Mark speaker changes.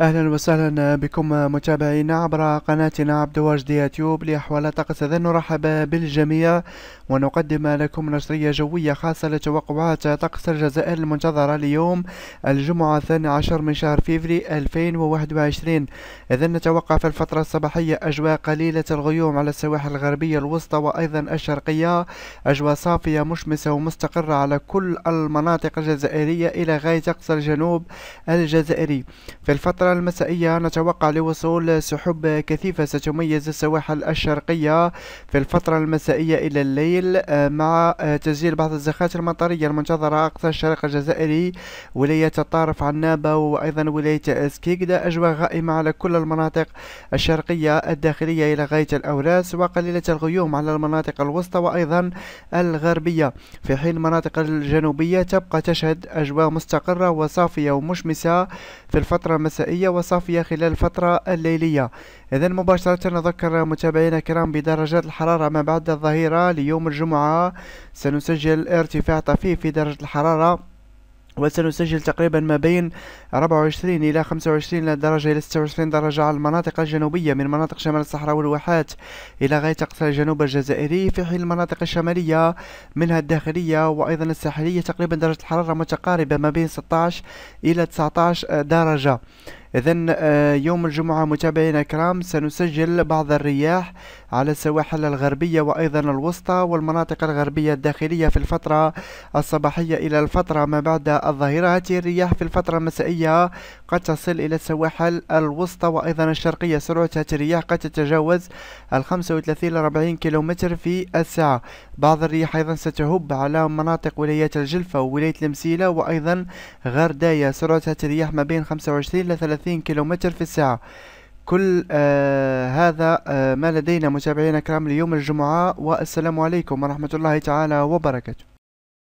Speaker 1: اهلا وسهلا بكم متابعينا عبر قناتنا عبد واجد يوتيوب لاحوال طقس اذا نرحب بالجميع ونقدم لكم نشريه جويه خاصه لتوقعات طقس الجزائر المنتظره ليوم الجمعه الثاني عشر من شهر فيفري 2021 اذا نتوقع في الفتره الصباحيه اجواء قليله الغيوم على السواحل الغربيه الوسطى وايضا الشرقيه اجواء صافيه مشمسه ومستقره على كل المناطق الجزائريه الى غايه اقصى الجنوب الجزائري في الفتره الفترة المسائية نتوقع لوصول سحب كثيفة ستميز السواحل الشرقية في الفترة المسائية إلى الليل آه، مع آه، تسجيل بعض الزخات المطرية المنتظرة أقصى الشرق الجزائري ولاية الطارف عنابة وأيضا ولاية أسكيكدا أجواء غائمة على كل المناطق الشرقية الداخلية إلى غاية الأوراس وقليلة الغيوم على المناطق الوسطى وأيضا الغربية في حين المناطق الجنوبية تبقى تشهد أجواء مستقرة وصافية ومشمسة في الفترة المسائية شتوية وصافية خلال الفترة الليلية إذا مباشرة نذكر متابعينا الكرام بدرجات الحرارة ما بعد الظهيرة ليوم الجمعة سنسجل ارتفاع طفيف في درجة الحرارة وسنسجل تقريبا ما بين 24 إلى 25 درجة إلى 26 درجة على المناطق الجنوبية من مناطق شمال الصحراء والواحات إلى غاية أقصى الجنوب الجزائري في حين المناطق الشمالية منها الداخلية وأيضا الساحلية تقريبا درجة الحرارة متقاربة ما بين 16 إلى 19 درجة إذا آه، يوم الجمعة متابعينا الكرام سنسجل بعض الرياح على السواحل الغربية وأيضا الوسطى والمناطق الغربية الداخلية في الفترة الصباحية إلى الفترة ما بعد الظهيرة هذه الرياح في الفترة المسائية قد تصل إلى السواحل الوسطى وأيضا الشرقية سرعة الرياح قد تتجاوز الخمسة وثلاثين إلى كيلومتر في الساعة بعض الرياح أيضا ستهب على مناطق ولايات الجلفة وولاية المسيلة وأيضا غرداية سرعة الرياح ما بين خمسة إلى لثلاثين كيلومتر في الساعة كل آه هذا آه ما لدينا متابعينا الكرام ليوم الجمعة والسلام عليكم ورحمة الله تعالى وبركاته